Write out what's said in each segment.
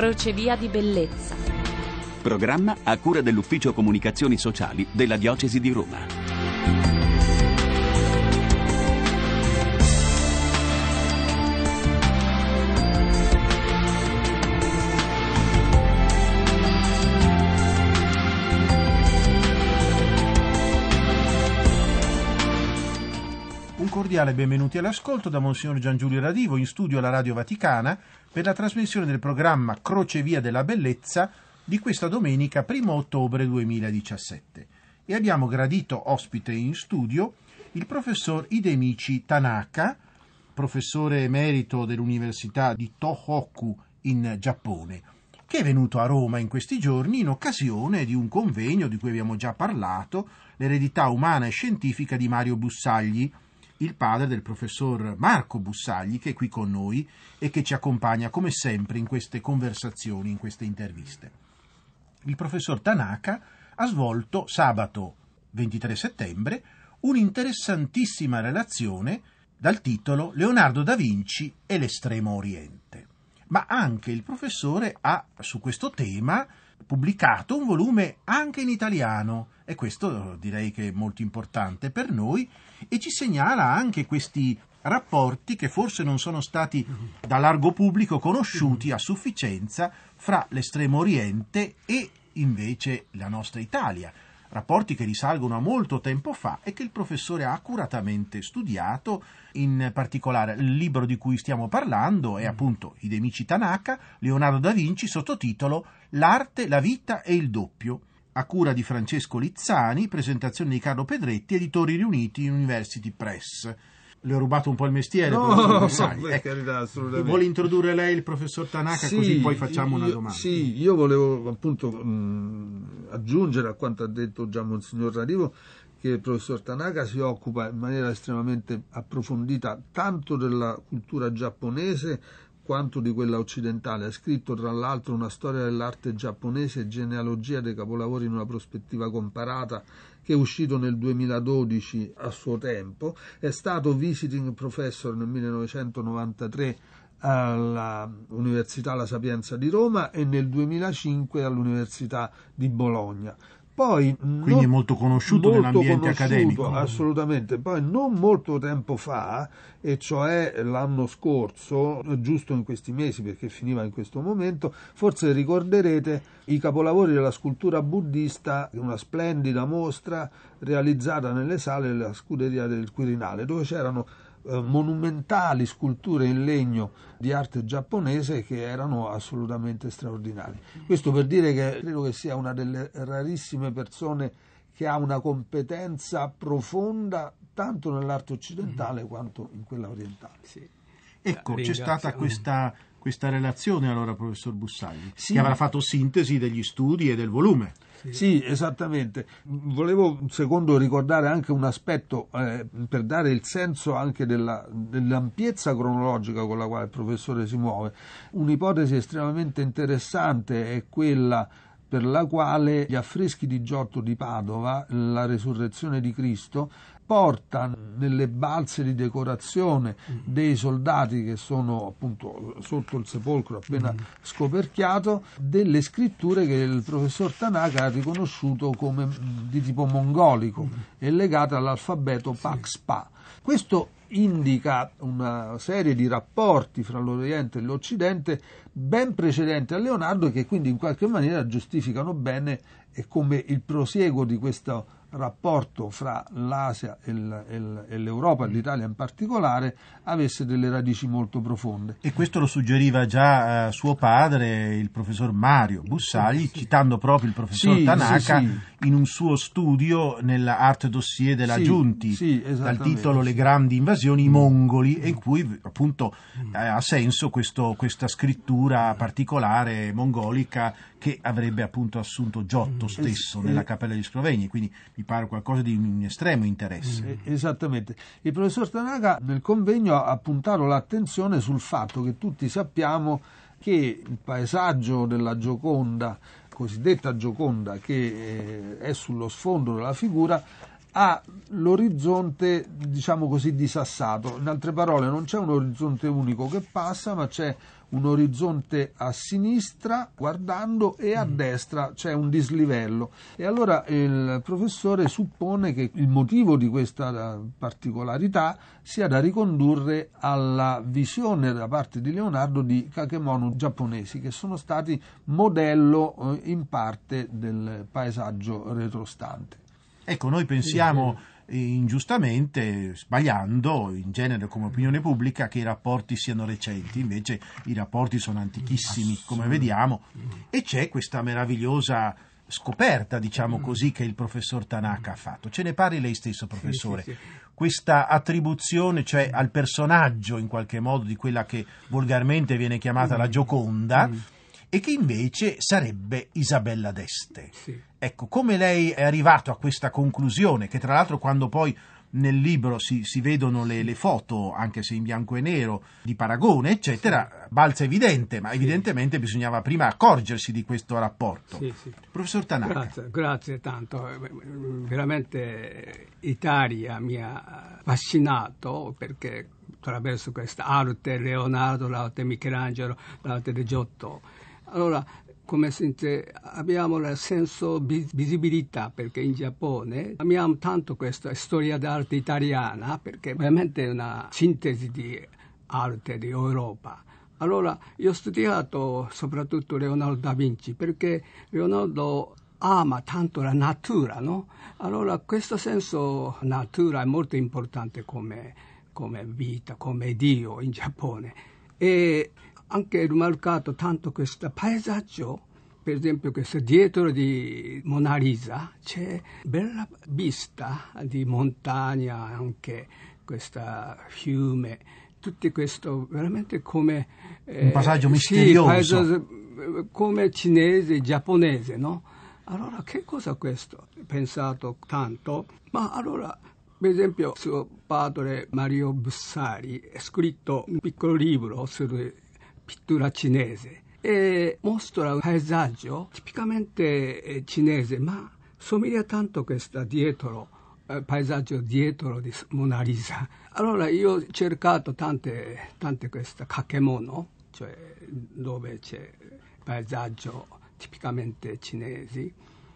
Crocevia di Bellezza. Programma a cura dell'Ufficio Comunicazioni Sociali della Diocesi di Roma. cordiale benvenuti all'ascolto da Monsignor Gian Giulio Radivo in studio alla Radio Vaticana per la trasmissione del programma Crocevia della Bellezza di questa domenica 1 ottobre 2017 e abbiamo gradito ospite in studio il professor Idemichi Tanaka, professore emerito dell'Università di Tohoku in Giappone, che è venuto a Roma in questi giorni in occasione di un convegno di cui abbiamo già parlato, l'eredità umana e scientifica di Mario Bussagli, il padre del professor Marco Bussagli, che è qui con noi e che ci accompagna come sempre in queste conversazioni, in queste interviste. Il professor Tanaka ha svolto sabato 23 settembre un'interessantissima relazione dal titolo Leonardo da Vinci e l'estremo oriente. Ma anche il professore ha su questo tema pubblicato un volume anche in italiano e questo direi che è molto importante per noi e ci segnala anche questi rapporti che forse non sono stati da largo pubblico conosciuti a sufficienza fra l'estremo oriente e invece la nostra Italia rapporti che risalgono a molto tempo fa e che il professore ha accuratamente studiato, in particolare il libro di cui stiamo parlando è mm. appunto I Demici Tanaka, Leonardo da Vinci, sottotitolo L'arte, la vita e il doppio, a cura di Francesco Lizzani, presentazione di Carlo Pedretti, editori riuniti in University Press le ho rubato un po' il mestiere. No, sai, per ecco, carità, assolutamente. Vuole introdurre lei il professor Tanaka sì, così poi facciamo io, una domanda. Sì, io volevo appunto mh, aggiungere a quanto ha detto già Monsignor Rarivo che il professor Tanaka si occupa in maniera estremamente approfondita tanto della cultura giapponese quanto di quella occidentale. Ha scritto, tra l'altro, una storia dell'arte giapponese genealogia dei capolavori in una prospettiva comparata che è uscito nel 2012 a suo tempo. È stato visiting professor nel 1993 all'Università La Sapienza di Roma e nel 2005 all'Università di Bologna. Poi, Quindi è molto conosciuto molto nell'ambiente conosciuto, accademico. Assolutamente. Poi non molto tempo fa, e cioè l'anno scorso, giusto in questi mesi perché finiva in questo momento, forse ricorderete i capolavori della scultura buddista, una splendida mostra realizzata nelle sale della scuderia del Quirinale, dove c'erano eh, monumentali sculture in legno di arte giapponese che erano assolutamente straordinarie. Questo per dire che credo che sia una delle rarissime persone che ha una competenza profonda tanto nell'arte occidentale mm-hmm. quanto in quella orientale. Sì. Ecco, c'è stata questa questa relazione allora, professor Bussagli, sì. che avrà fatto sintesi degli studi e del volume. Sì. esattamente. Volevo un secondo ricordare anche un aspetto eh, per dare il senso anche della, dell'ampiezza cronologica con la quale il professore si muove. Un'ipotesi estremamente interessante è quella per la quale gli affreschi di Giotto di Padova, la resurrezione di Cristo, porta nelle balze di decorazione mm. dei soldati che sono appunto sotto il sepolcro appena mm. scoperchiato delle scritture che il professor Tanaka ha riconosciuto come mm, di tipo mongolico e legate all'alfabeto pax Questo indica una serie di rapporti fra l'Oriente e l'Occidente ben precedenti a Leonardo che quindi in qualche maniera giustificano bene eh, come il prosieguo di questo rapporto fra l'Asia e l'Europa, e mm. l'Italia in particolare, avesse delle radici molto profonde. E questo lo suggeriva già eh, suo padre, il professor Mario Bussagli, sì, sì. citando proprio il professor sì, Tanaka in un suo studio nella Art Dossier della Giunti, dal titolo Le grandi invasioni, i mm. mongoli, in cui mm. appunto eh, ha senso questo, questa scrittura particolare mongolica che avrebbe appunto assunto Giotto mm, stesso nella Cappella di Scrovegni, quindi mi pare qualcosa di un estremo interesse. Mm, esattamente. Il professor Stanaga nel convegno ha puntato l'attenzione sul fatto che tutti sappiamo che il paesaggio della Gioconda, cosiddetta Gioconda, che eh, è sullo sfondo della figura, ha l'orizzonte, diciamo così, disassato. In altre parole, non c'è un orizzonte unico che passa, ma c'è un orizzonte a sinistra guardando e a mm. destra c'è un dislivello e allora il professore suppone che il motivo di questa eh, particolarità sia da ricondurre alla visione da parte di Leonardo di kakemono giapponesi che sono stati modello eh, in parte del paesaggio retrostante. Ecco, noi pensiamo ingiustamente sbagliando in genere come opinione pubblica che i rapporti siano recenti, invece i rapporti sono antichissimi come vediamo e c'è questa meravigliosa scoperta, diciamo mm. così, che il professor Tanaka ha fatto. Ce ne parli lei stesso, professore. Sì, sì, sì. Questa attribuzione, cioè al personaggio in qualche modo di quella che volgarmente viene chiamata la mm. Gioconda, mm e che invece sarebbe Isabella d'Este. Sì. Ecco, come lei è arrivato a questa conclusione, che tra l'altro quando poi nel libro si, si vedono le, le, foto, anche se in bianco e nero, di paragone, eccetera, sì. balza evidente, ma sì. evidentemente bisognava prima accorgersi di questo rapporto. Sì, Professor Tanaka. Grazie, grazie tanto. Eh, veramente Italia mi ha affascinato perché attraverso questa arte, Leonardo, l'arte Michelangelo, l'arte di Giotto allora, come sente, abbiamo il senso di visibilità perché in Giappone amiamo tanto questa storia d'arte italiana perché veramente è una sintesi di arte di Europa. Allora, io ho studiato soprattutto Leonardo da Vinci perché Leonardo ama tanto la natura, no? Allora, questo senso natura è molto importante come, come vita, come Dio in Giappone. E anche il Marcato, tanto questo paesaggio, per esempio questo dietro di Mona Lisa c'è bella vista di montagna, anche questo fiume, tutto questo veramente come... Eh, Un passaggio misterioso. Sì, paesaggio, eh, come cinese, giapponese, no? Allora che cosa questo? Pensato tanto, ma allora per esempio, suo padre Mario Bussari ha scritto un piccolo libro sul pittura cinese e mostra un paesaggio tipicamente eh, cinese, ma somiglia tanto questa dietro eh, paesaggio dietro di Mona Lisa. Allora io ho cercato tante, tante queste kakemono, cioè dove c'è paesaggio tipicamente cinese.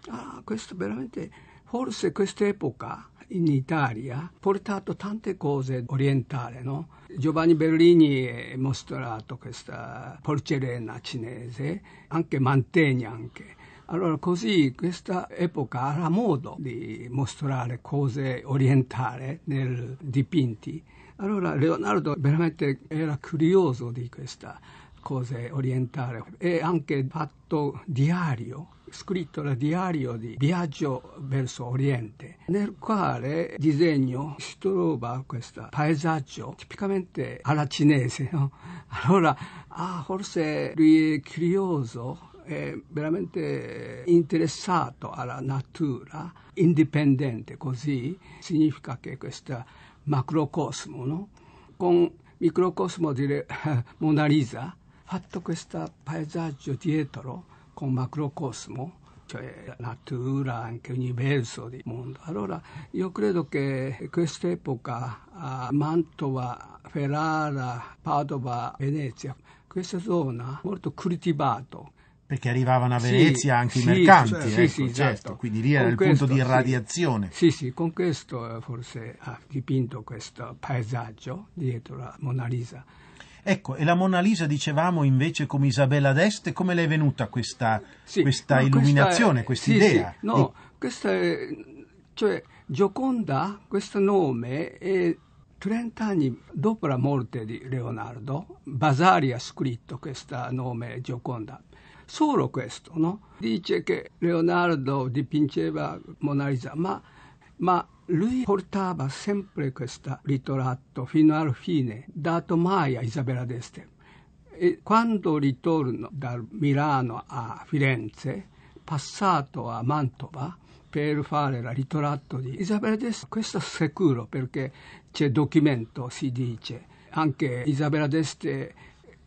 Ah, questo veramente, forse questa epoca in Italia portato tante cose orientali, no? Giovanni Bellini ha mostrato questa porcellana cinese, anche mantegna anche. Allora così questa epoca era modo di mostrare cose orientali nei dipinti. Allora Leonardo veramente era curioso di queste cose orientali e anche fatto diario scritto il diario di viaggio verso Oriente, nel quale disegno si trova questo paesaggio tipicamente alla cinese. No? Allora, ah, forse lui è curioso è veramente interessato alla natura, indipendente, così significa che questo macrocosmo, no? con microcosmo di Mona Lisa, fatto questo paesaggio dietro, con macrocosmo, cioè natura, anche universo di mondo. Allora io credo che quest'epoca a Mantova, Ferrara, Padova, Venezia, questa zona molto cultivata. Perché arrivavano a Venezia sì, anche sì, i mercanti, sì, ecco, sì, sì, certo. Esatto. quindi lì era il questo, punto di irradiazione. Sì, sì, con questo eh, forse ha dipinto questo paesaggio dietro la Mona Lisa. Ecco, e la Mona Lisa dicevamo invece come Isabella d'Este, come le è venuta questa, sì, questa illuminazione, questa idea? Sì, sì, no, e... questa è, cioè Gioconda, questo nome è 30 anni dopo la morte di Leonardo, Basari ha scritto questo nome Gioconda. Solo questo, no? Dice che Leonardo dipingeva Mona Lisa, ma, ma lui portava sempre questo ritratto fino alla fine, dato mai a Isabella d'Este. E quando ritorno da Milano a Firenze, passato a Mantova per fare il ritratto di Isabella d'Este, questo è sicuro perché c'è documento, si dice. Anche Isabella d'Este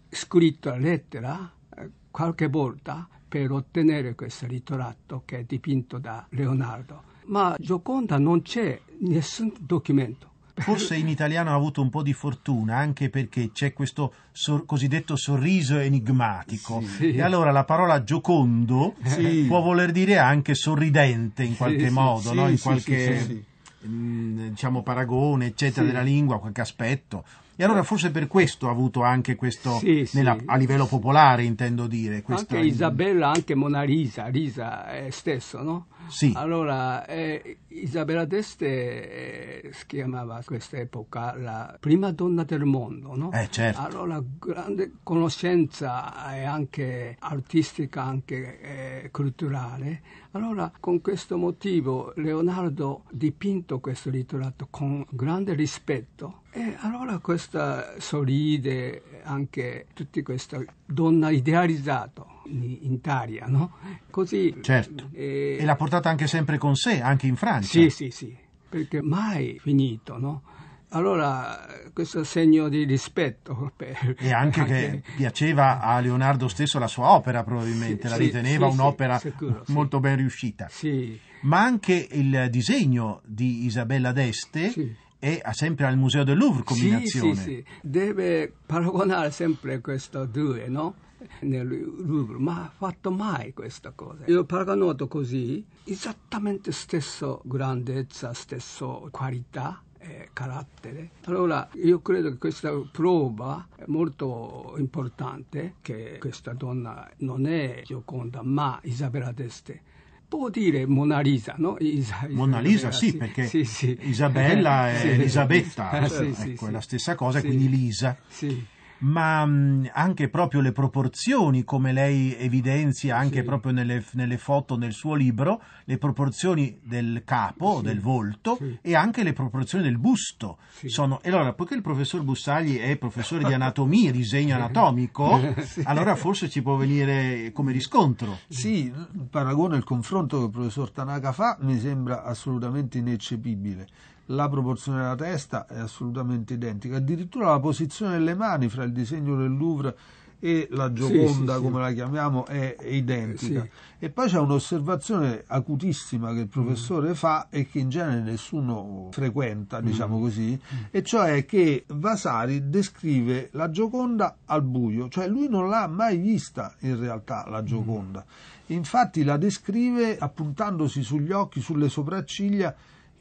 scritto la lettera eh, qualche volta per ottenere questo ritratto che è dipinto da Leonardo ma Gioconda non c'è nessun documento. Forse in italiano ha avuto un po' di fortuna, anche perché c'è questo sor- cosiddetto sorriso enigmatico. Sì. E allora la parola giocondo sì. può voler dire anche sorridente in qualche sì, modo, no? in qualche mh, mm, diciamo, paragone, eccetera, della lingua, qualche aspetto. E allora forse per questo ha avuto anche questo sì, nella, a livello popolare, intendo dire. Anche Isabella, anche Mona Lisa, Lisa stesso, no? Sì. Allora, eh, Isabella d'Este eh, si chiamava a questa epoca la prima donna del mondo, no? Eh, certo. Allora, grande conoscenza e eh, anche artistica, anche eh, culturale. Allora, con questo motivo, Leonardo dipinto questo ritratto con grande rispetto. E allora questa sorride anche tutta questa donna idealizzata in Italia, no? Così, certo. Eh, e l'ha portata anche sempre con sé, anche in Francia. Sì, sì, sì, perché mai finito, no? Allora, questo segno di rispetto. Per, e anche, anche, che piaceva a Leonardo stesso la sua opera, probabilmente, sì, la riteneva sì, un'opera sicuro, molto ben riuscita. Sì. Ma anche il disegno di Isabella d'Este è sempre al Museo del Louvre combinazione. Sì, sì, sì. Deve paragonare sempre questi due, no? nel rublo, ma ha fatto mai questa cosa. Io paragonato così, esattamente stessa grandezza, stessa qualità e carattere. Allora io credo che questa prova è molto importante, che questa donna non è Gioconda, ma Isabella d'Este può dire Mona Lisa, no? Isa, Mona Lisa, sì, sì, perché sì, sì. Isabella è Elisabetta, ecco, è la stessa cosa, quindi Lisa. Sì ma mm, anche proprio le proporzioni, come lei evidenzia anche sì. proprio nelle, nelle, foto nel suo libro, le proporzioni del capo, sì. del volto sì. e anche le proporzioni del busto. Sono... E allora, poiché il professor Bussagli è professore di anatomia, disegno anatomico, allora forse ci può venire come riscontro. Sì, il paragone, il confronto che il professor Tanaka fa mi sembra assolutamente ineccepibile la proporzione della testa è assolutamente identica, addirittura la posizione delle mani fra il disegno del Louvre e la Gioconda, sì, sì, come sì. la chiamiamo, è, è eh, identica. E poi c'è un'osservazione acutissima che il professore mm. fa e che in genere nessuno frequenta, diciamo mm. così, mm. e cioè che Vasari descrive la Gioconda al buio, cioè lui non l'ha mai vista in realtà la mm. Gioconda. Infatti la descrive appuntandosi sugli occhi, sulle sopracciglia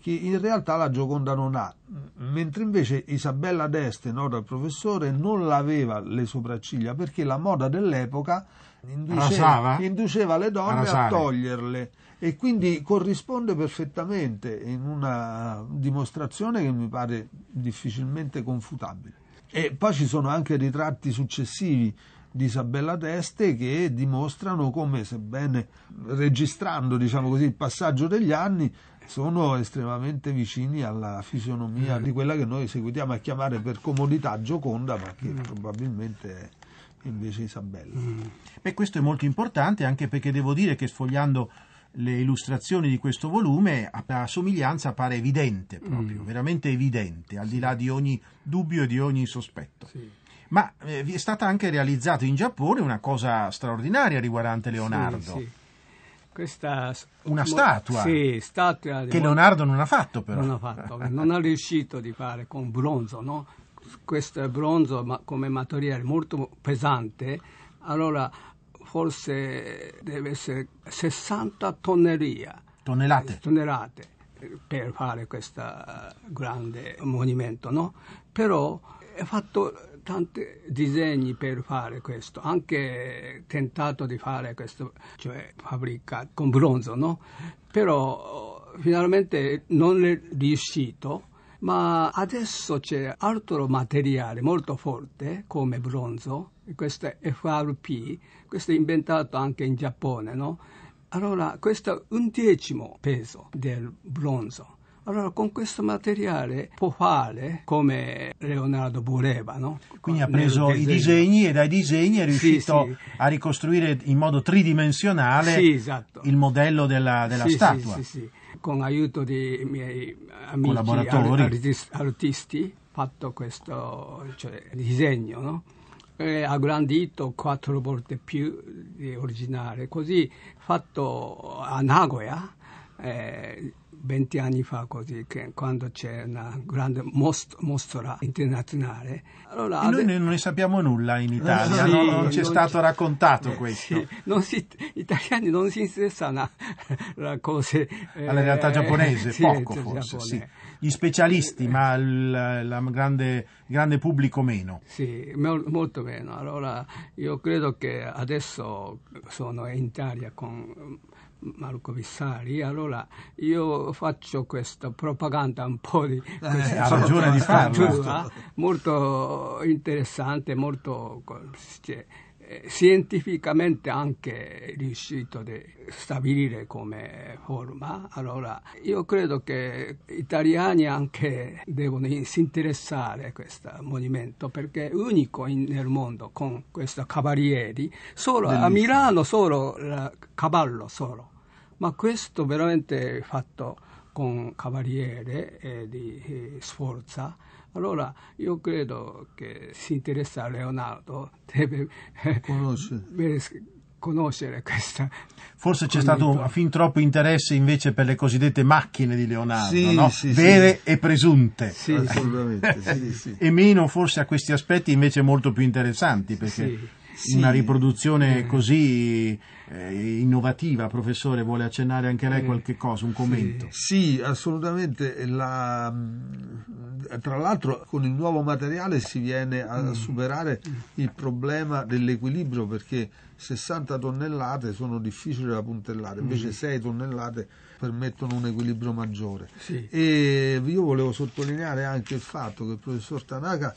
che in realtà la Gioconda non ha, mentre invece Isabella d'Este, nota il professore, non l'aveva le sopracciglia perché la moda dell'epoca induceva, induceva le donne Arasare. a toglierle e quindi corrisponde perfettamente in una dimostrazione che mi pare difficilmente confutabile. E poi ci sono anche ritratti successivi di Isabella d'Este che dimostrano come, sebbene registrando diciamo così, il passaggio degli anni, sono estremamente vicini alla fisionomia mm. di quella che noi seguitiamo a chiamare per comodità Gioconda, ma che mm. probabilmente invece Isabella. Mm. Beh, questo è molto importante anche perché devo dire che sfogliando le illustrazioni di questo volume la somiglianza pare evidente proprio, mm. veramente evidente, al di là di ogni dubbio e di ogni sospetto. Sì. Ma eh, è stata anche realizzata in Giappone una cosa straordinaria riguardante Leonardo. Sì, sì questa una statua, sì, statua che Leonardo non ha fatto però. Non ha fatto, non ha riuscito di fare con bronzo, no? Questo bronzo ma come materiale molto pesante, allora forse deve essere 60 tonneria, tonnellate. tonnellate per fare questo grande monumento, no? Però è fatto tanti disegni per fare questo, anche tentato di fare questo, cioè fabbrica con bronzo, no? Però finalmente non è riuscito ma adesso c'è altro materiale molto forte come bronzo, questo FRP, questo è inventato anche in Giappone, no? Allora questo è un decimo peso del bronzo allora con questo materiale può fare come Leonardo voleva, no? Quindi ha preso i disegni e dai disegni è riuscito sì, sì. a ricostruire in modo tridimensionale sì, esatto. il modello della, della statua. Con l'aiuto dei miei amici artisti, artisti fatto questo cioè, disegno, no? eh, aggrandito quattro volte più di originale, così fatto a Nagoya. Eh, 20 anni fa così, quando c'è una grande most- mostra internazionale. Allora, e noi ave- non ne sappiamo nulla in eh, Italia, sì, no? non ci è stato c- raccontato eh, questo. Sì. Si, gli italiani non si interessano alle cose... Eh, Alla realtà giapponese, sì, poco forse, Giappone. Gli specialisti, eh, eh. ma il grande, grande, pubblico meno. Sì, molto meno. Allora io credo che adesso sono in Italia con Marco Vissari, allora io faccio questa propaganda un po' di eh, ha ragione di farla molto interessante, molto cioè, eh, scientificamente anche riuscito a stabilire come forma. Allora, io credo che gli italiani anche devono si interessare a questo monumento perché è unico in, nel mondo con questi cavalieri. Solo Bellissimo. a Milano solo il cavallo solo. Ma questo veramente fatto con cavaliere eh, di eh, Sforza allora io credo che si interessa a Leonardo deve conoscere, conoscere questa. Forse c'è stato un, fin troppo interesse invece per le cosiddette macchine di Leonardo, sì, no? sì, vere sì. e presunte. e meno forse a questi aspetti invece molto più interessanti perché sì. una riproduzione mm. così eh, innovativa, professore, vuole accennare anche lei mm. qualche cosa, un commento? Sì, sì assolutamente. Eh, la, mm, tra l'altro con il nuovo materiale si viene a mm. superare il problema dell'equilibrio perché 60 tonnellate sono difficili da puntellare, invece mm. 6 tonnellate permettono un equilibrio maggiore. Sì. E io volevo sottolineare anche il fatto che il professor Tanaka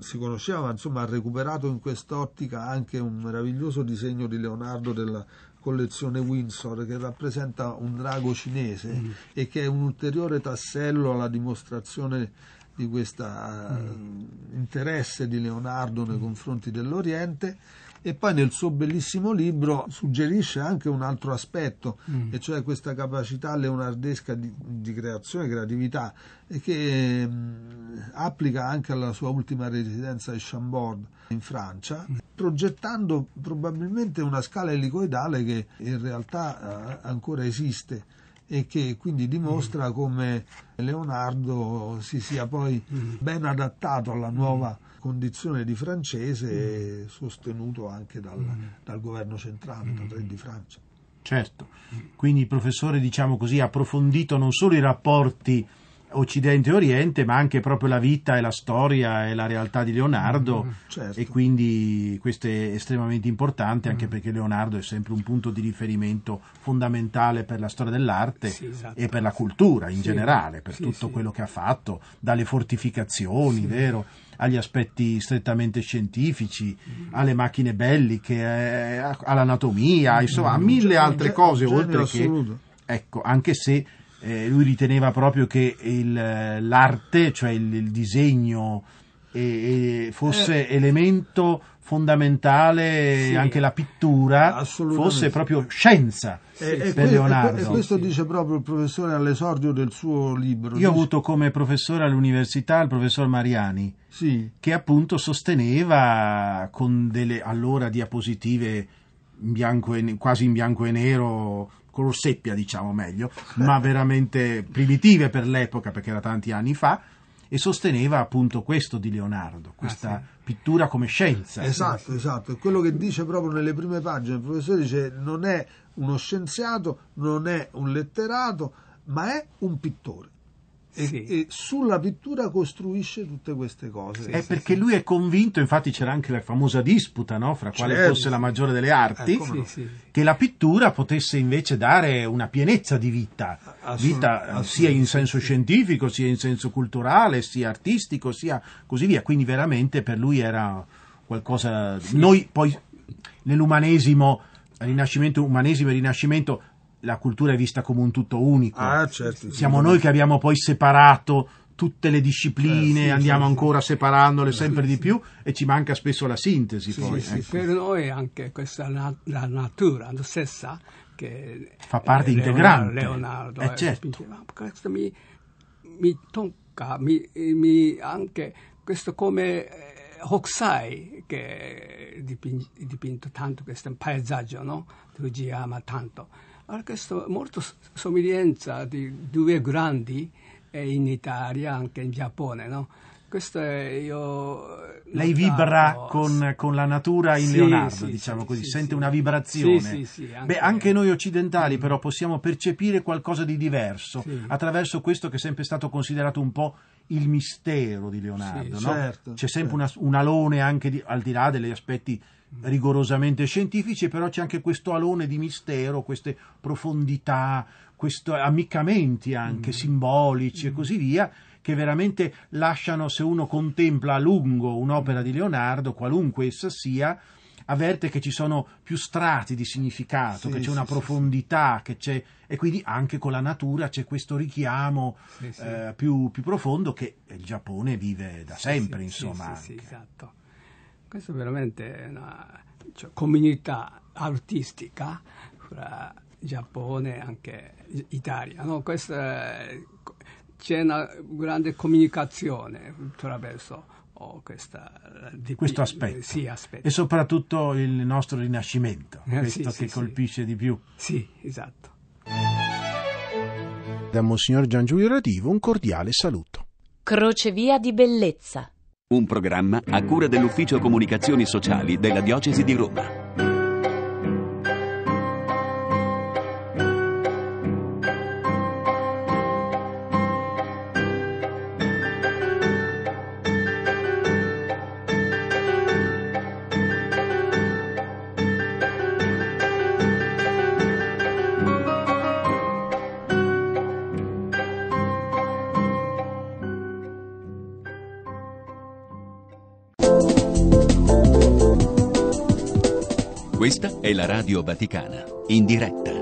si conosceva, ma insomma ha recuperato in quest'ottica anche un meraviglioso disegno di Leonardo della collezione Windsor che rappresenta un drago cinese mm. e che è un ulteriore tassello alla dimostrazione di questo mm. interesse di Leonardo nei confronti dell'Oriente e poi nel suo bellissimo libro suggerisce anche un altro aspetto, mm. e cioè questa capacità leonardesca di, di creazione e creatività che mh, mm, applica anche alla sua ultima residenza a Chambord in Francia, mm. progettando probabilmente una scala elicoidale che in realtà uh, ancora esiste e che quindi dimostra mm. come Leonardo si sia poi mm. ben adattato alla nuova mm. condizione di francese sostenuto anche dal, dal governo centrale, dal re di Francia. Certo, quindi il professore diciamo così ha approfondito non solo i rapporti Occidente e Oriente, ma anche proprio la vita e la storia e la realtà di Leonardo. Mm, mm, certo. E quindi questo è estremamente importante, anche mm. perché Leonardo è sempre un punto di riferimento fondamentale per la storia dell'arte sì, esatto. e per la cultura in sì. generale, per sì, tutto quello che ha fatto, dalle fortificazioni, vero? agli aspetti strettamente scientifici, mm. alle macchine belliche, eh, all'anatomia, insomma, a mm. mille altre cose oltre che ecco, anche se eh, lui riteneva proprio che il, l'arte, cioè il, il disegno, e, e fosse eh, elemento fondamentale sì, anche la pittura fosse proprio scienza eh, eh, eh, sì, per e Leonardo e questo sì. dice proprio il professore all'esordio del suo libro io dice... ho avuto come professore all'università il professor Mariani che appunto sosteneva con delle allora diapositive in bianco e, quasi in bianco e nero color seppia diciamo meglio, ma veramente primitive per l'epoca perché era tanti anni fa, e sosteneva appunto questo di Leonardo, ah, questa ah, sì. pittura come scienza. Esatto, esatto, quello che dice proprio nelle prime pagine, il professore dice non è uno scienziato, non è un letterato, ma è un pittore. E, sì. e, sulla pittura costruisce tutte queste cose. è sì, perché sì. lui è convinto, infatti c'era anche la famosa disputa no? fra quale certo. fosse la maggiore delle arti, eh, che la pittura potesse invece dare una pienezza di vita, Assun- vita sia in senso scientifico, sia in senso culturale, sia artistico, sia così via. Quindi veramente per lui era qualcosa... Noi poi nell'umanesimo, rinascimento, umanesimo e rinascimento la cultura è vista come un tutto unico. Ah, certo, Siamo noi che abbiamo poi separato tutte le discipline, eh, andiamo ancora separandole sempre di più e ci manca spesso la sintesi. poi, ecco. Per noi anche questa la, la natura la stessa che fa parte eh, integrante. Leonardo, eh, eh, certo. questo mi, mi tocca, mi, mi anche questo come eh, Hokusai che dipinge, dipinto tanto questo paesaggio, no? Fujiyama tanto ha questa molto somiglianza di due grandi eh, in Italia, anche in Giappone, no? Questo io... Eh, lei vibra con, con, la natura in sì, Leonardo, sì, diciamo sì, così, sente una vibrazione. Anche... Beh, anche noi occidentali mm. però possiamo percepire qualcosa di diverso attraverso questo che è sempre stato considerato un po' il mistero di Leonardo. No? Certo, C'è sempre certo. una, un alone anche di, al di là degli aspetti rigorosamente scientifici, però c'è anche questo alone di mistero, queste profondità, questi eh, ammiccamenti anche mm. simbolici mm. e così via, che veramente lasciano, se uno contempla a lungo un'opera mm. di Leonardo, qualunque essa sia, avverte che ci sono più strati di significato, sì, che c'è sì, una profondità, sì. che c'è, e quindi anche con la natura c'è questo richiamo eh, più, più, profondo che il Giappone vive da sempre, insomma. Sì, esatto. Questa è veramente una cioè, comunità artistica fra Giappone e anche Italia. No? Questa, c'è una grande comunicazione attraverso oh, questa, di, questo aspetto. sì, aspetto. E soprattutto il nostro rinascimento, eh, questo sì, che sì, colpisce di più. Sì, esatto. Da Monsignor Gian Giulio Radivo un cordiale saluto. Crocevia di bellezza un programma a cura dell'Ufficio Comunicazioni Sociali della Diocesi di Roma. la Radio Vaticana, in diretta.